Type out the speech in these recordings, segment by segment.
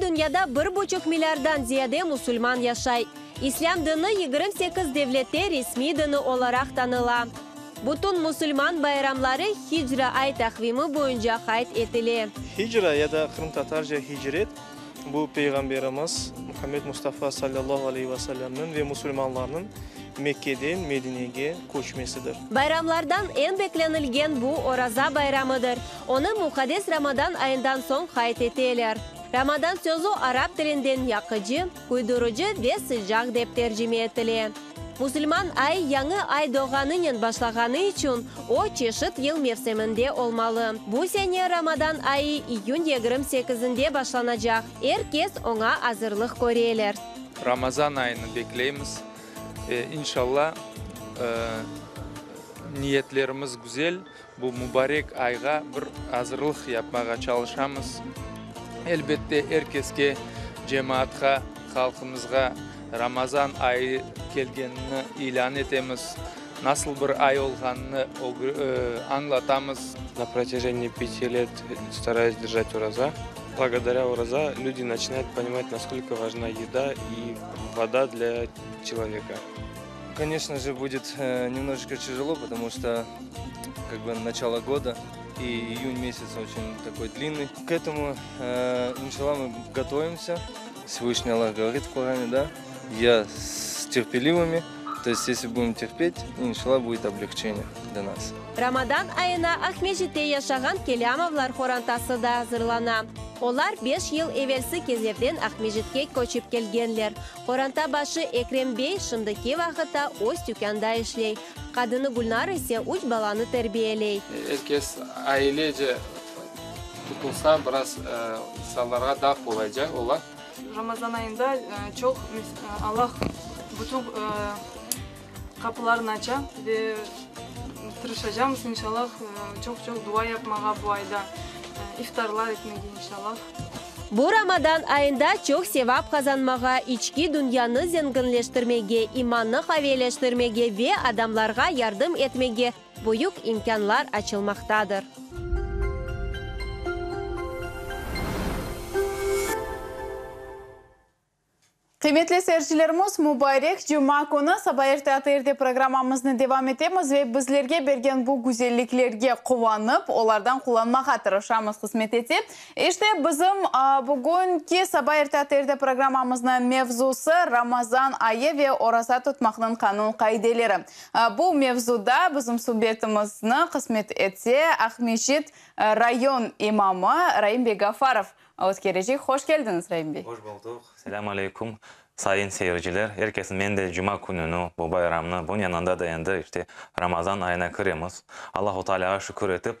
дүнияда бір бұчық миллиарддан зияде мұсулман яшай. Ислам діні 28 девлетте ресми діні оларақ таныла. Бұтын мұсулман байрамлары хиджра ай тәқвимі бойынша қайт етілі. Хиджра, яда қырым татаржа хиджрет, бұл пейғамберіміз Мұхаммед Мұстафа саллиллаху алейхи вассаламның ве мұсулманларының Меккеден Мединеге көшмесідір. Байрамлардан ән бекленілген бұл ораза байрамыдыр. Оны Мұхадес Рамадан айындан соң қайт етелер рамадан сөзі араб тілінден яқыжы, куйдырыжы весі жақ деп тәржіме етілі. мусульман ай яңы ай доғанынен башлағаны үшін, о чешіт ел мерсемінде олмалы Бұ сәне рамадан айы июнь 28 башлана жақ, эр кез оңа азырлық көрелер рамазан айыны беклейміз. иншалла ниетлеріміз ниеттерimiz Бұ мұбарек айға бір азырлық япмаға чалышамыз. elbette herkeske джематха, halkımızga Рамазан ай kelgenini ilan etemiz. Nasıl bir ay e, На протяжении пяти лет стараюсь держать ураза. Благодаря ураза люди начинают понимать, насколько важна еда и вода для человека. Конечно же, будет э, немножечко тяжело, потому что как бы начало года, и июнь месяц очень такой длинный. К этому, э, иншалла, мы готовимся. Всевышний Аллах говорит в Коране, да, я с терпеливыми, то есть, если будем терпеть, иншалла будет облегчение для нас. Рамадан айна айына Ахмежите яшаган келямовлар хорантасыда Зырлана. Олар 5 ел эвелси кездерден Ахмежитке көчүп келгенлер. Хоранта башы Экрем бей шындыки вакытта өз дүканда ишлей. қадыны Гүлнар әсе баланы тәрбиелей. Әркес айлы жа тұтылса, біраз саларға да болай жа, ола? Рамазан айында чок Аллах бұтып қапыларын ача, тұрыша жамыз, иншаллах, чок-чок дуа япмаға бұ айда, ифтарлар етмеге, Бу Рамадан айында чөк севап қазанмаға, ички дүняны зенгінлештірмеге, иманны қавелештірмеге ве адамларға ярдым этмеге буюк имканлар ачылмақтадыр. Кыйметли серчилерибиз мубарек жума күнү саба эрте атаэрде программабызды девам этебиз ве берген бұл күзеліклерге қуанып, олардан куланмага қызмет етеп. этип иште бызым бүгүнкү саба эрте атаэрде программабыздын мевзусы рамазан айы ве ораза тұтмақының қанун қайделері. Бұл мевзуда бізім субъектибизди қызмет етсе Ахмешет район имамы раимбек гафаров Ağut Gerecik. Hoş geldiniz Rahim Bey. Hoş bulduk. Selamun Aleyküm. Sayın seyirciler, herkesin men de cuma gününü, bu bayramını, bunun yanında da işte Ramazan ayına kırıyoruz. u Teala'ya şükür edip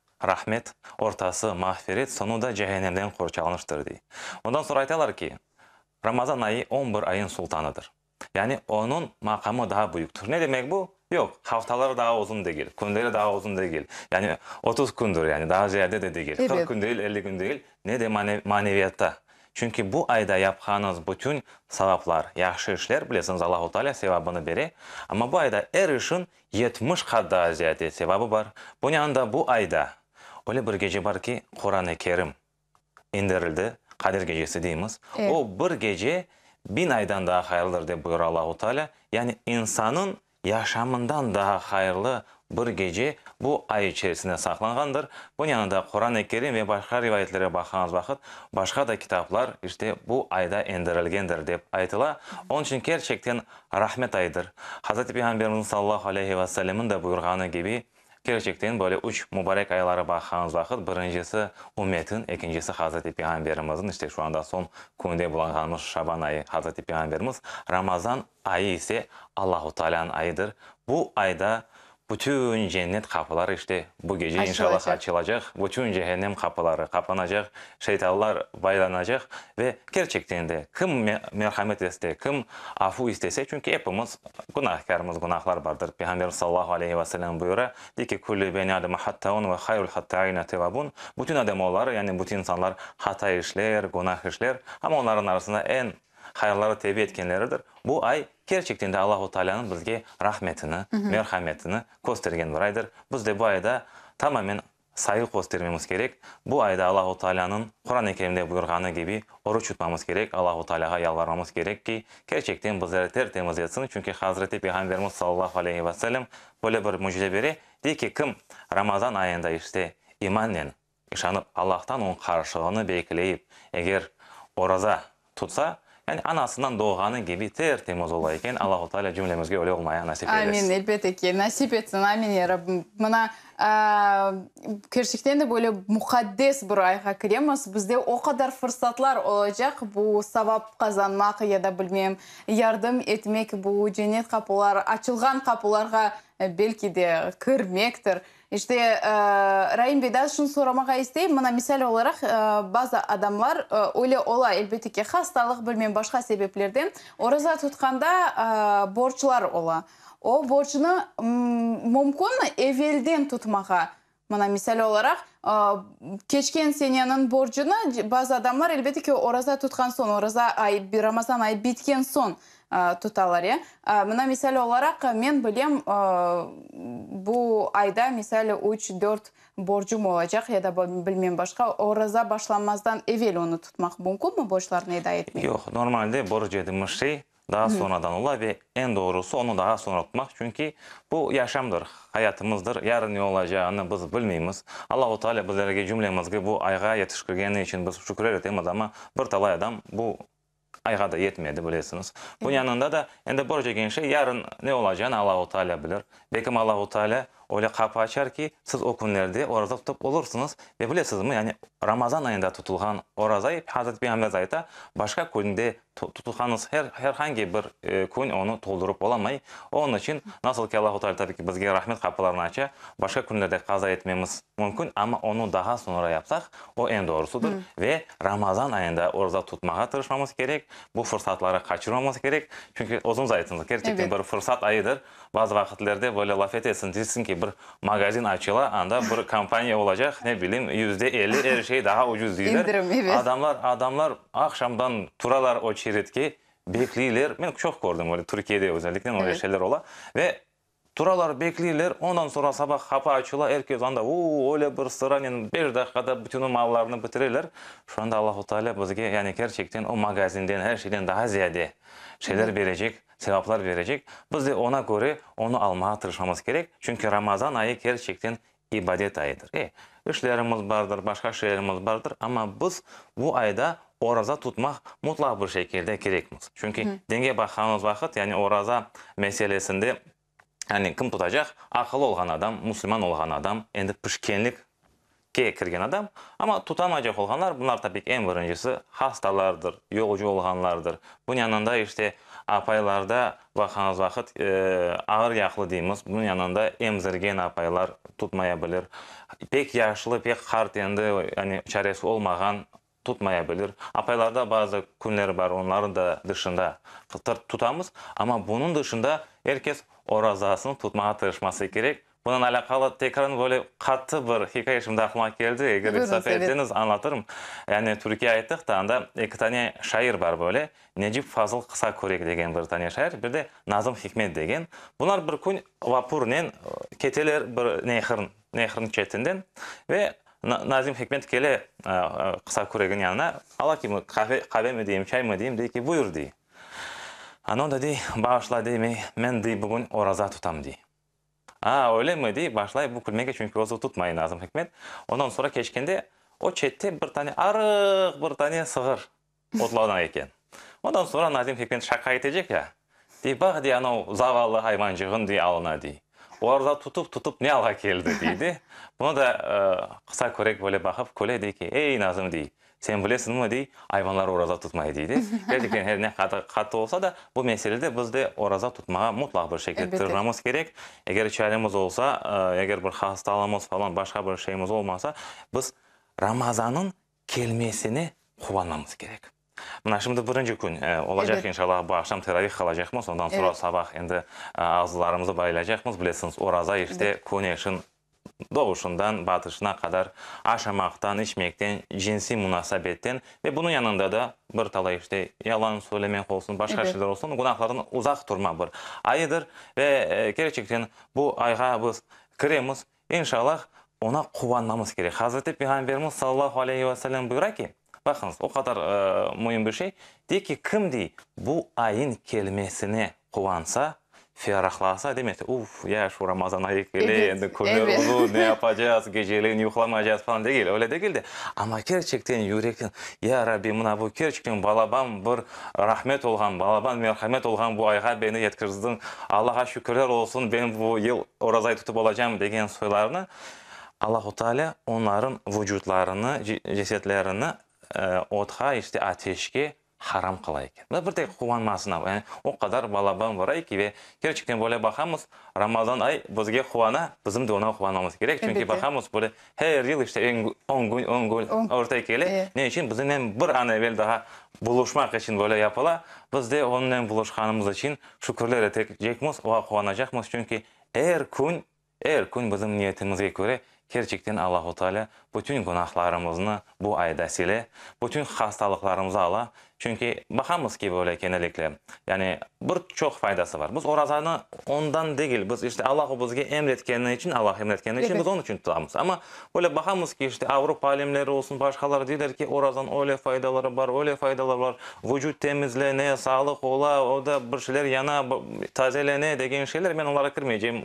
рахмет ортасы мағфирет соңы да жәһәннәмнен қорчалыныштыр одан соң айталар ки рамазан айы 11 айын султаныдыр яғни оның мақамы да бұйықтыр не демек бұл Йок, хафталар дагы узун дегил, күндөрү дагы узун дегил. Яни 30 күндөр, яни дагы жерде де дегил. 40 күн дегил, 50 күн дегил. Не де маневиятта. Чүнки бұ айда япханыз бүтүн саваплар, жакшы ишлер, билесиңиз Аллаху Таала севабыны бере. Амма бу айда эр ишин 70 кадда азият севабы бар. Буни анда бу айда ойлай бір кеже бар ки құрани керім ендірілді қадір кежесі дейміз ол бір кеже айдан да хайырлыдыр деп бұйыра аллаху тағала яғни инсанның яшамындан да хайырлы бір кеже бұл ай ішерісінде сақланғандыр бұн янында құрани керим ве башқа риаяттерге баққаныңыз бақыт башқа да китаплар іште бұл айда ендірілгендір деп айтыла оның үшін керчектен рахмет айдыр хазрат пайғамбарымыз саллаллаху алейхи уассаламның да бұйырғаны кебе Келешектен бөлі үш мұбарек айлары баққаныз бақыт. Біріншісі үмметін, екіншісі Хазреті Пеғамберіміздің. Іште шуанда сон күнде бұланғанымыз Шабан айы Хазреті Пеғамберіміз. Рамазан айы есе Аллаху Талян айыдыр. бұл айда Bütün cennet kapıları işte bu gece inşallah açılacak. Bütün cehennem kapıları kapanacak. Şeytanlar baylanacak ve gerçekten de kim merhamet istese, kim afu istese çünkü hepimiz günahkarımız günahlar vardır. Peygamber sallallahu aleyhi ve sellem buyuruyor. Diyor ki kullu beni adama hattaun ve hayrul hatta'ina tevabun. Bütün adamlar yani bütün insanlar hata işler, günah işler ama onların arasında en hayırlara tevbe etkenleridir. Bu ay керчектен де аллаху тағаланың бізге рахметіні мерхаметіні көрсеткен бірайдыр. бізде бұл айда тамамен сайыл қостермеміз керек бұл айда аллаху тағаланың құран кәрімде бұйырғаны кеби ұрыш тұтпамыз керек аллаху тағалаға жалбармамыз керек ки келешектен біздерді тер теміз етсін хазіреті пайғамбарымыз саллаллаху алейхи уассалам бір мүжде бере дейді кім рамазан айында іште иманмен ишанып аллахтан оның қарашығыны белгілейіп егер ораза тұтса Әне, анасынан доғаны кебі тер темоз олай екен. Аллаху тәлі жүмлемізге өле олмайы насип етес. Амин, әлбет әке. Насип етсін, амин, ерабым. Мұна ә, кершіктен де бөлі мұқаддес бір айға кіреміз бізде о қадар фұрсатлар жақ, бұл сабап қазанмақ я да білмеймін ярдым етмек бұл женет қапылар ашылған қапыларға э, белки де кірмектір işte ә, э, Бейдас үшін сұрамаға істеймін мына мисал оларақ ә, база адамлар ә, ола әлбетте хасталық білмен башқа себептерден ораза тұтқанда ә, борчылар ола ол борчуну мүмкін эвелден тұтмаға. мына мисалы olarak кечкен сенінің боржыны базы адамдар элбеттеки ораза тұтқан соң ораза ай рамазан ай біткен соң туталар э мына мисалы оларақ, мен білем, бұ айда мисалы үч 4 борчум болажак я да башқа башка ораза башланмаздан эвел уну мүмкін мүмкүнмү борчлардын борч daha Hı -hı. sonradan ola ve en doğrusu onu daha sonra tutmak. Çünkü bu yaşamdır, hayatımızdır. Yarın ne olacağını biz bilmeyimiz. Allahu Teala bizlerge gibi bu ayğa yetişkirgeni için biz şükür edemez ama bir talay adam bu ayğa da yetmedi biliyorsunuz. Bunun yanında da endi bir şey yarın ne olacağını Allahu Teala bilir. Bekim Allahu Teala öyle kapı açar ki siz o günlerde oraza tutup olursunuz. Ve bilirsiniz mı yani Ramazan ayında tutulgan orazayı Hazreti Peygamber ayda başka günde tutulganız her, herhangi bir e, gün onu doldurup olamay. Onun için nasıl ki Allah-u Teala tabii ki bizge rahmet kapılarını açar. Başka günlerde kaza etmemiz mümkün ama onu daha sonra yapsak o en doğrusudur. Hı. Hmm. Ve Ramazan ayında oruza tutmaya tırışmamız gerek. Bu fırsatları kaçırmamız gerek. Çünkü uzun zayıtınız gerçekten evet. bir fırsat ayıdır. Bazı vakitlerde böyle laf etesin. Dilsin ki bir магазин açıla anda bir kampanya olacak ne bileyim yüzde elli her şey daha ucuz Адамлар, адамлар Adamlar adamlar akşamdan turalar o çiritki bekleyirler. Ben çok gördüm öyle Türkiye'de özellikle öyle evet. şeyler ola ve Turalar bekleyirler, ondan sonra sabah kapı açıla, herkes anda o öyle bir sevaplar verecek. Biz de ona göre onu almaya tırışmamız gerek. Çünkü Ramazan ayı gerçekten ibadet ayıdır. E, işlerimiz vardır, başka şeylerimiz vardır ama biz bu ayda oraza tutmak mutlak bir şekilde gerekmiz. Çünkü Hı. denge bakanımız vakit yani oraza meselesinde yani kim tutacak? Akıllı olan adam, Müslüman olan adam, endi pişkenlik ke kirgen adam. Ama tutamayacak olanlar bunlar tabii ki en birincisi hastalardır, yolcu olanlardır. Bunun yanında işte апайларда бақаңыз вақыт ә, э, ағыр яқылы дейміз бұның янында эмзірген апайлар тұтмая білер пек яшылы пек қарт енді әне, чарасы олмаған тұтмая апайларда базы күнлер бар оларды да дышында тұтамыз ама бұның дышында еркес оразасын тұтмаға тырышмасы керек Bunun alakalı tekrar böyle katı bir hikaye şimdi aklıma geldi. Eğer müsaadenizle evet. anlatırım. Yani Türkiye'ye gittik anda iki tane şair var böyle. Necip Fazıl деген бір bir tane şair, bir de Nazım Hikmet degen. Bunlar bir gün vapurnen keteler bir nehrin nehrin çetinden ve Nazim Hikmet kele e, e, Kısakorek'in yanına. Allah ki kahve, kahve А өле мөдей башылай бұл күлмеге чүнкі өзі ұтытмайын Азым Хикмет. Онан сұра кешкенде, о четте бір тәне арық бір тәне сұғыр ұтылаудан екен. Онан сұра Назим Хекмет шаққа етежек ә. Дей бақ дей анау завалы хайван жығын дей алына дей. Оларда тұтып-тұтып не алға келді дейді. Бұны да қыса көрек боле бақып көле дей ке, Назым сен білесің ма дей айваналар ораза тұтмайды дейді ертекен әрине қатты болса да бұл мәселеде бізде ораза тұтмаға мұтлақ бір шекілде тұрғанымыз керек егер чайымыз болса егер бір хасталымыз фалан басқа бір шейіміз болмаса біз рамазанның келмесіне қуанамыз керек мына шымды бірінші күн олажақ иншалла бағшам қала қалажақпыз одан сұра сабақ енді ағзыларымызды байлайжақпыз білесіңіз ораза еште doğuşundan batışına kadar aşamaktan, içmekten, cinsi münasebetten ve bunun yanında da bir talay işte yalan söylemek olsun, başka şeyler olsun günahların uzak durma bir ayıdır ve e, gerçekten bu ayğa biz kiremiz inşallah ona kuvanmamız gerek. Hz. Peygamberimiz sallallahu aleyhi ve sellem buyuruyor ki bakınız o kadar e, mühim bir şey. De ki kim de bu ayın kelimesine kuvansa ферахласа демекті уф иә шу рамазан айы келе енді көңіл бұзу не yapacağız gecelerin uyuklamayacağız falan деген öyle де келді ама gerçekten yürekten я рабби мына бұл керчекен балабан бір рахмет болған балабам мерхамет болған бұл айға мені жеткіздің аллаға шүкірлер болсын мен бұл ел ораза тұтып алажамын деген сойларны аллаху тағала оның вujudларыны жесетлеріні э, отқа işte ateşке харам кыла экен да бирдей кубанмасына о қадар балабан бар экибе керчиктен бөле бахамыз рамазан ай бізге қуана біздің де дуна қуануымыз керек чүнки бахамыз боле һәр жыл иште он күн он күн ортой келе не үшін биз бір ана бел даға булушмак үшін бөле япала биз де онун менен булушканыбыз үчүн шүкүрлөр этек жекмиз ага кубанажакмыз чүнки әр күн әр күн біздің ниетімізге көре керчектен Allahu тағала бүтін günahlarımızını bu айда селе бүтін хасталықларымызды ала Chunki baxamiz ki böyle kenelikle. Yani bir çok faydası var. Biz orazani ondan değil. Biz işte Allahu bizge emretkeni için, Allah emretkeni için biz onun için tutamız. Ama böyle baxamiz ki işte Avrupa alimleri olsun, başkaları deyler ki orazan öyle faydaları var, öyle faydaları var. Vücut temizle, temizlene, sağlık ola, o da bir şeyler yana, tazele ne, degen şeyler. Ben onlara kirmeyeceğim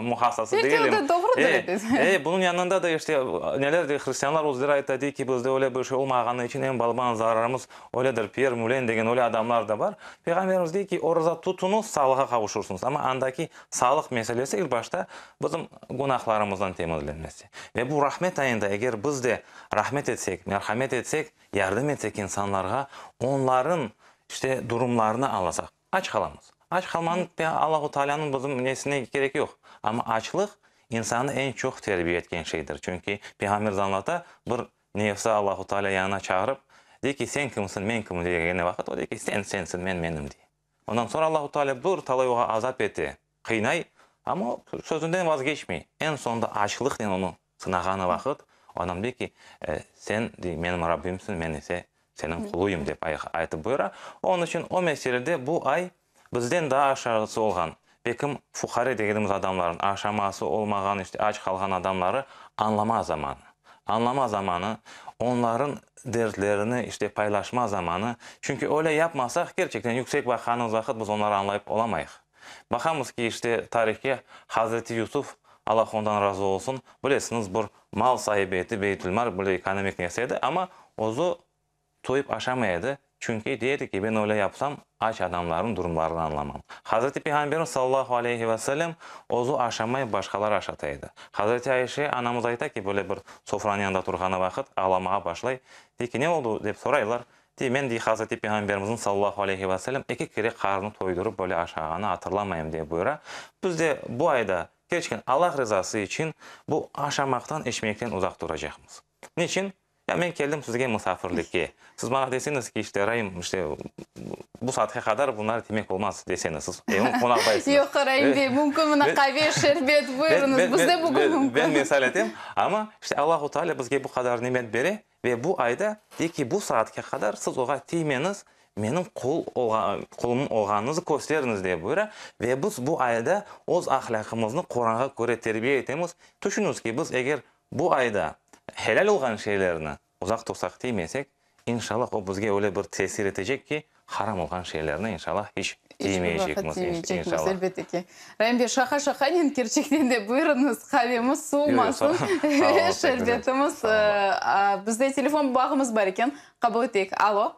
muhassası değilim. Peki o E, e, bunun yanında da işte neler de Hristiyanlar özleri dedi ki bizde öyle bir şey olmağanı için en balban zararımız öyledir пер мулен деген олі адамдар да бар пайғамбарымыз дейді ки ораза тутунуз салыхқа кавушурсуңуз ама андагы салых маселеси ил башта bu rahmat ayında eğer biz de rahmet етсек, merhamet етсек, yardım etsek insanlara onların işte durumlarını аласақ. Aç қаламыз. Aç kalmanın Allahu Teala'nın bizim nesine gerek yok. Ama açlık insanı en çok terbiye etken şeydir. bir Allahu yanına çağırıp деки сен кімсің мен кімін вақыт, уақыт ол деки сен сенсің мен менмін дейді одан соң аллаху тағала бір талай азап ете қинай ама сөзінден вазгешмей. кешмей ең соңында ашылықпен оны сынағаны уақыт адам деки сен де, менің раббимсің мен сенің құлыйым деп айтып бұйыра он үшін ол мәселеде бұл ай бізден да ашасы болған бекім фухари дегеніміз адамлардың ашамасы олмаған іште аш қалған адамлары аңламас заманы anlama zamanı, onların dertlerini işte paylaşma zamanı. Çünkü öyle yapmasak gerçekten yüksek bakanın vakit biz onları anlayıp olamayız. Bakamiz ki işte tarihi Hazreti Yusuf Allah ondan razı olsun. Bilesiniz bir mal sahibi Beytülmar, böyle ekonomik neseydi ama ozu toyup aşamaydı. Çünkü dedi ki ben öyle yapsam aç adamların durumlarını anlamam. Hz. Peygamberin sallallahu aleyhi ve sellem ozu aşamayı başkalar aşataydı. Hz. Ayşe anamız ayta ki böyle bir sofranın yanında turgana vakit ağlamağa başlay. Deyir ki ne oldu deyip soraylar. Deyir ben deyir Hz. Peygamberimizin sallallahu aleyhi ve sellem iki kere karını toydurup böyle aşağına hatırlamayayım diye buyura. Biz de bu ayda keçkin Allah rızası için bu aşamaktan içmekten uzak duracağımız. Niçin? Я мен келдім сізге мұсафірлікке Сіз маған десеңіз işte райым, işte қадар saatga qadar bunlar demek olmaz deseniz siz emin qonaqbaysiz. Yo'q, qarang eh, be, mumkin buni qaviy sherbet buyurunuz. Bizda bugun mumkin. Ben misal aytayım, ama işte Allahu бұл bizga bu айда, ne'mat бұл ve bu ayda deki bu saatga qadar біз егер бұ айда хәләл болған şeylerni ұзақ тұрсақ тимесек иншаллах ол бізге өле бір тәсір ке харам болған şeylerni иншаллах еш тимейжекміз әлбетте ке райымбек шаха шаханин керчектен де бұйырыңыз суымасын шербетіміз бізде телефон бағымыз бар екен қабыл етейік алло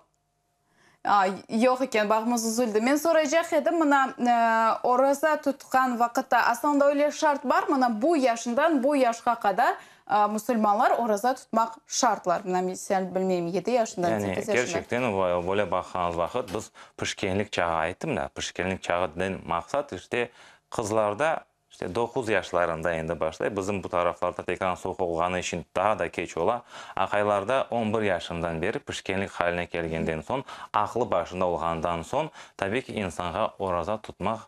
жоқ екен бағымыз үзілді мен жақ едім мына э, ораза тұтқан уақытта асланда ойле шарт бар мына Бұ яшындан бұ яшқа қадар ә, мұсылманлар ораза тұтмақ шартлар мына мен білмеймін жеті яшында яғни gerçekten ойлап баққан уақыт біз пішкенлік чағы айттым да пішкенлік чағы мақсат үште, қызларда işte 9 yaşlarında енді başlayıp біздің bu taraflarda tekan soğuk olganı için daha da keç ola. Akaylarda 11 yaşından бері pişkenlik haline келгенден son, aklı başında olgandan son, tabii ki insana oraza tutmak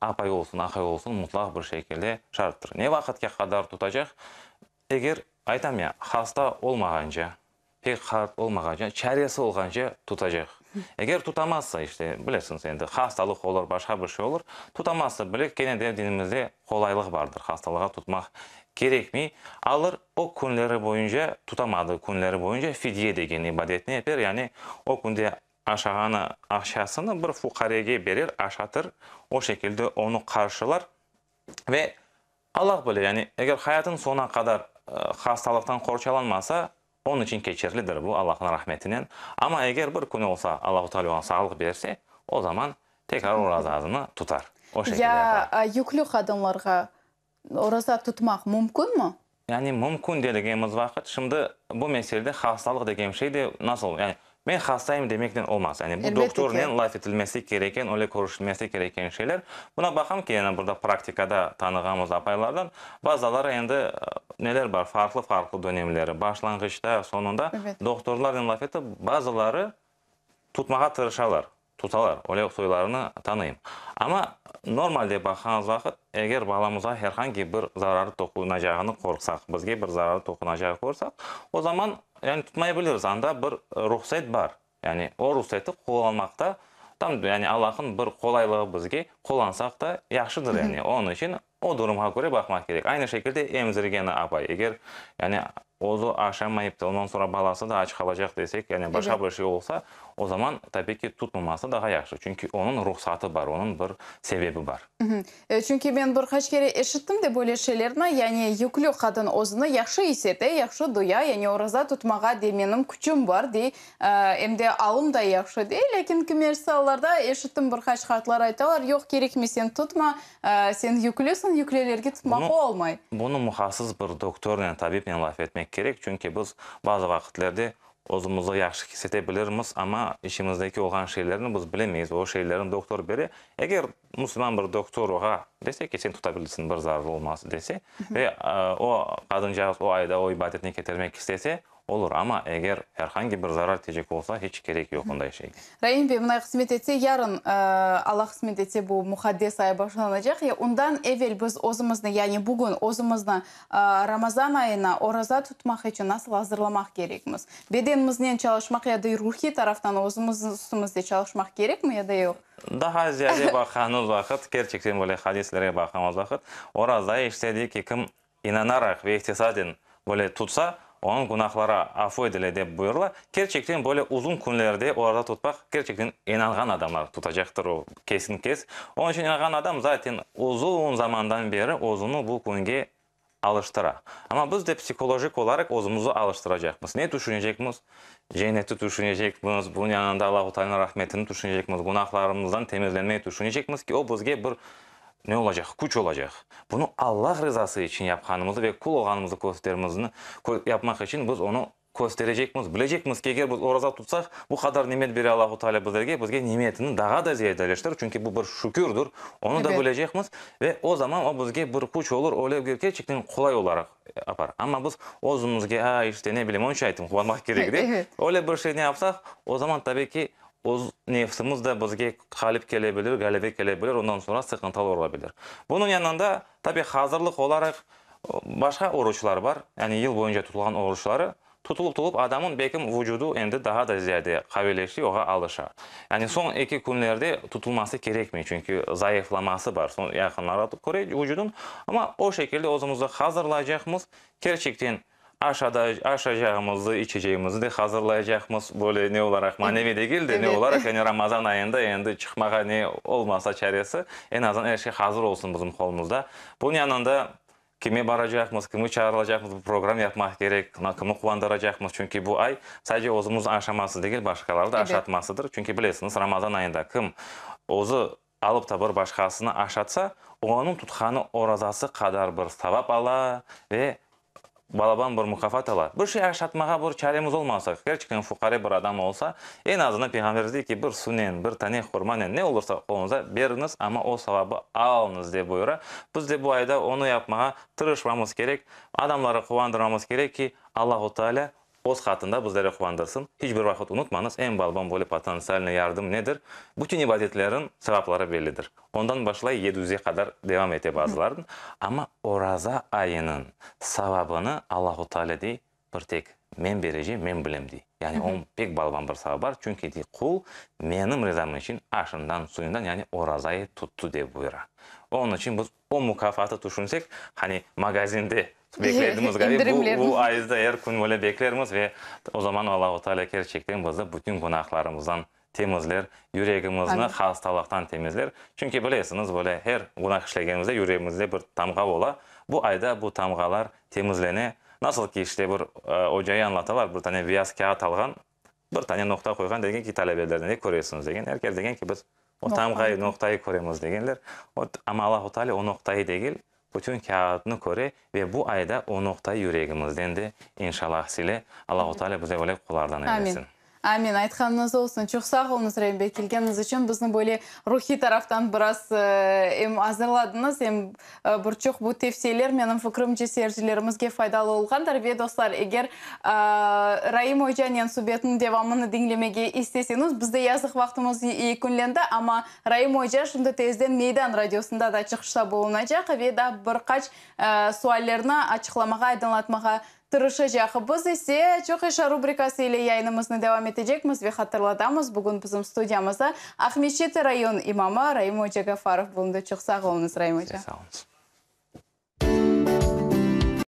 apay olsun, akay olsun mutlak bir şekilde şarttır. Ne kadar егер айтам я хаста олмағанша пек қарт болмағанша чәресі болғанша тұтажақ егер тұтамаса işte білесіңіз енді хасталық олар башқа бір şey олар тұтамаса білек кене дінімізде қолайлық бардыр хасталыға тұтмақ керекми алар о күнлері бойынша тұтамады күнлері бойынша фидие деген ибадетіне етер яғни о күнде ашағаны ақшасын бір фуқареге берер ашатыр о шекілді оны қаршылар ве аллах біле яғни егер hayatın соңына қадар хасталықтан қорчаланмаса, оның үшін кечерлідір бұл Аллахының рахметінен. Ама егер бір күні олса Аллаху оған сағылық берсе, о заман текрар оразазыны тұтар. Я юклі қадынларға ораза тұтмақ мүмкін ма? яғни мүмкін дегеніміз вақыт, шымды бұл меселді хасталық дегеніміз де насыл? яғни мен хастаймын демекден олмас әне бұл доктормен лайф етілмесе керекен ойлай көрішілмесе керекен шейлер Бұна бақам ке, бұрда практикада танығамыз апайлардан базалары әнді нелер бар фарқлы фарқлы дөнемлері башлангычта сонунда докторларын лайф базалары тұтмаға тырышалар тұталар, ойлай тойларыны таныйм ама нормалды бакканыбыз вакыт егер баламызга эр бір зарары токунажагыны корксак бізге бір зарары қорсақ, о заман яғни тұтмай білеміз анда бір рұқсат бар яғни ол рұқсатты қолданмақта там яғни аллахтың бір қолайлығы бізге қолдансақ та жақсыдыр яғни оның үшін o durumga göre bakmak gerek. Aynı şekilde emzirgeni abay. Eğer yani ozu aşamayıp da ondan sonra balası da aç kalacak desek, yani başka evet. bir şey olsa o zaman tabii ki tutmaması daha yaxşı. Çünkü onun ruhsatı var, onun bir sebebi var. Çünkü ben bir kaç kere eşittim de böyle şeylerine, yani yüklü kadın ozunu yaxşı hissede, yaxşı duya, yani oraza tutmağa de benim küçüm var de, hem de alım da yaxşı de. Lakin kimyersallarda eşittim bir kaç kartlar var. yok gerekme sen tutma, sen yüklüsün, zaten yüklenirgi tutmak olmay. Bunu бір bir doktorla, tabiple laf etmek gerek. Çünkü biz bazı vakitlerde o'zimizni yaxshi his eta ammo ishimizdagi bo'lgan şeylerini biz bilemeyiz o şeylerin doktor beri agar musulmon bir doktorga тұта бір bir desa o o ayda olur әгер eğer herhangi bir zarar tecek olsa hiç gerek yok onday şey. Rahim Bey, buna kısmet etse yarın e, Allah kısmet etse bu muhaddes ayı başlanacak ya ondan evvel biz ozumuzda yani рамазан айына ораза Ramazan ayına oraza tutmak için nasıl hazırlamak gerekmiz? Bedenimizden çalışmak ya da ruhi taraftan оның күнәхлары афу деп бұйырла керчектен боле ұзын күнлерде оларда тұтпақ керчектен иналған адамлар тұтажақтыр ол кесін кес оның үшін иналған адам затен ұзын замандан бері ұзыны бұл күнге алыштыра ама біз де психологик оларак өзімізді алыштыра жакпыз не түшүнөжекмиз жээнетти түшүнөжекмиз бунун янында аллаху таала рахметин түшүнөжекмиз гунахларыбыздан темизленмей түшүнөжекмиз ки бизге бір ne olacak? kuch olacak. Bunu Allah rızası için ve kul gösterimizni yapmak için biz onu gösterecekmiz, bilecekmiz ki eğer biz oraza tutsak bu kadar nimet biri Allahu Teala bizlerge, bizge nimetini daha da ziyadeleştirir. Çünkü bu bir şükürdür. Onu да ve o zaman o бір bir kuç olur, olay gerçekten kolay olarak yapar. Ama biz o'zimizga ha işte ne bileyim onun için kullanmak zaman Өз нефтіміз бізге қалып келе білер, ғалеве келе білер, ондан сонра сықынтал орға білер. Бұның янында, табе қазырлық оларық башқа орушылар бар, әне ел бойынша тұтылған орушылары, тұтылып-тұлып адамын бекім вүджуду енді даға да зияде қабелекші оға алыша. Әне сон екі күнлерде тұтылмасы керекмей, чүнкі заефламасы бар, сон яқынлар атып көрей вүджудың, ама о шекелді өзімізді қазырлайжақмыз, керчектен aşağıda aşacağımızı, içeceğimizi de hazırlayacağımız böyle ne olarak manevi değil de evet. ne olarak yani Ramazan ayında yani çıkmaya ne olmasa çaresi en azından her şey hazır olsun bizim kolumuzda. Bunun yanında kime baracakmız, kimi çağrılacakmız, bu program yapmak gerek, kimi kuvandıracakmız. Çünkü bu ay sadece ozumuzun aşaması değil, başkaları da evet. aşatmasıdır. Çünkü bilirsiniz Ramazan ayında kim ozu alıp da bir başkasını aşatsa, onun tutkanı orazası kadar bir sevap ala ve балабан бір мұқафат ала бір шияға шатмаға бір чәреміз болмаса керчкен фуқаре бір адам болса ең азынан пайғамбарымыз дейді бір сунен бір тәне құрманен, не олырса қолыңызда беріңіз ама ол сауабы алыңыз деп бұйыра біз де бұл айда оны япмаға тырышмамыз керек адамдарды қуандырмамыз керек ки аллаху тағала Oz hatında bizleri kubandırsın. Hiçbir vakit unutmanız en balban boli potansiyaline yardım nedir? Bütün ibadetlerin sevapları bellidir. Ondan başlay 700'e kadar devam ete bazıların. Ama oraza ayının sababını Allahu Teala dey bir tek men bereceğim, men bilem яғни оның бек балуан бір сабы бар чүнки де құл менің ризамын үшін ашындан суындан яғни оразайы тұтты деп бұйыра оның үшін біз о мукафаты түшінсек хани магазинде ғой бұл айызда әр күн бойы бекілерміз ве о заман аллаху тағала келешектен бізді бүтін гүнахларымыздан темізлер жүрегімізді хасталықтан темізлер чүнки білесіңіз бұл әр гүнах ішлегенімізде жүрегімізде бір тамға бола бұл айда бұл тамғалар темізлене Nasıl ki işte bir e, hocayı anlatalar, bir tane beyaz kağıt algan, bir tane nokta koygan degen ki talebelerden ne koruyorsunuz degen. Herkes degen ki biz o tam gayri noktayı koruyoruz degenler. O, ama Allahu Teala o noktayı değil, bütün kağıtını koru ve bu ayda o noktayı yüreğimizden de inşallah sile Allahu Teala bize böyle kullardan eylesin. Амин, айтқаныңыз осыны чұрсақ қолыңыз райымбек келгеніңіз үшін біздің бөле рухи тарафтан біраз әм азырладыңыз, әм бұрчық бұл тевселер менің фікірімше сержілерімізге файдалы олған. Дәрбе достар, егер ә, Раим Ойжанен субетінің девамыны деңлемеге істесеңіз, бізде язық вақтымыз екінленді, ама Раим Ойжан шынды тезден Мейдан радиосында да чықшыса болуына ве да бірқач ә, суалеріні ачықламаға, айдынлатмаға тұрышы жақы біз есе чоқиша рубрикасы еле яйнымызны дәвам етежекміз ве хатырладамыз. бүгін бізім студиямызда ахмешеті район имамы Раим Гафаров бұлынды чоқсақ олыңыз Раим